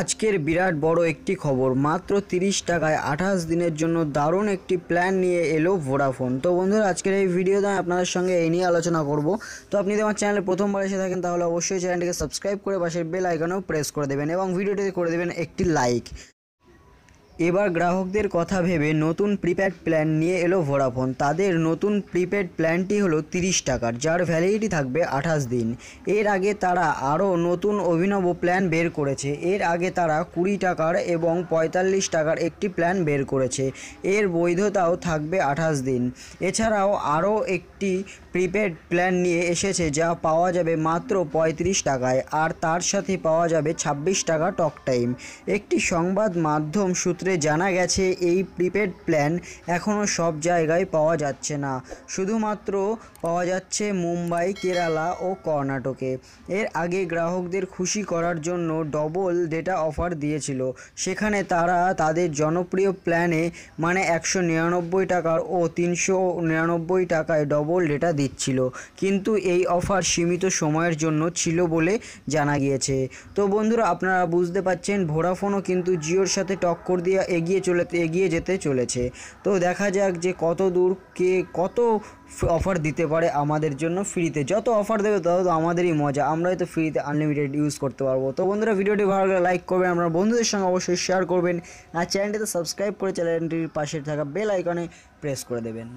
আজকের বিরাট বড় একটি খবর মাত্র তিরিশ টাকায় আঠাশ দিনের জন্য দারুণ একটি প্ল্যান নিয়ে এলো ভোডাফোন তো বন্ধুরা আজকের এই ভিডিওতে আমি আপনাদের সঙ্গে এই নিয়ে আলোচনা করব তো আপনি যদি আমার চ্যানেলে প্রথমবার এসে থাকেন তাহলে অবশ্যই চ্যানেলটিকে সাবস্ক্রাইব করে পাশের বেল আইকনেও প্রেস করে দেবেন এবং ভিডিওটিতে করে দেবেন একটি লাইক এবার গ্রাহকদের কথা ভেবে নতুন প্রিপেড প্ল্যান নিয়ে এলো ভোডাফোন তাদের নতুন প্রিপেড প্ল্যানটি হলো তিরিশ টাকার যার ভ্যালিডিটি থাকবে আঠাশ দিন এর আগে তারা আরও নতুন অভিনব প্ল্যান বের করেছে এর আগে তারা কুড়ি টাকার এবং পঁয়তাল্লিশ টাকার একটি প্ল্যান বের করেছে এর বৈধতাও থাকবে আঠাশ দিন এছাড়াও আরও একটি প্রিপেড প্ল্যান নিয়ে এসেছে যা পাওয়া যাবে মাত্র পঁয়ত্রিশ টাকায় আর তার সাথে পাওয়া যাবে ছাব্বিশ টাকা টক টাইম একটি সংবাদ মাধ্যম সূত্র সূত্রে জানা গেছে এই প্রিপেড প্ল্যান এখনও সব জায়গায় পাওয়া যাচ্ছে না শুধুমাত্র পাওয়া যাচ্ছে মুম্বাই কেরালা ও কর্ণাটকে এর আগে গ্রাহকদের খুশি করার জন্য ডবল ডেটা অফার দিয়েছিল সেখানে তারা তাদের জনপ্রিয় প্ল্যানে মানে একশো নিরানব্বই টাকার ও তিনশো নিরানব্বই টাকায় ডবল ডেটা দিচ্ছিল কিন্তু এই অফার সীমিত সময়ের জন্য ছিল বলে জানা গিয়েছে তো বন্ধুরা আপনারা বুঝতে পারছেন ভোডাফোনও কিন্তু জিওর সাথে টক্কর দিয়ে এগিয়ে এগিয়ে চলে এগিয়ে যেতে চলেছে তো দেখা যাক যে কত দূর কে কত অফার দিতে পারে আমাদের জন্য ফ্রিতে যত অফার দেবে তত তো আমাদেরই মজা আমরাই তো ফ্রিতে আনলিমিটেড ইউজ করতে পারবো তো বন্ধুরা ভিডিওটি ভালো লাগলে লাইক করবেন আপনার বন্ধুদের সঙ্গে অবশ্যই শেয়ার করবেন আর চ্যানেলটিতে সাবস্ক্রাইব করে চ্যানেলটির পাশে থাকা বেল আইকনে প্রেস করে দেবেন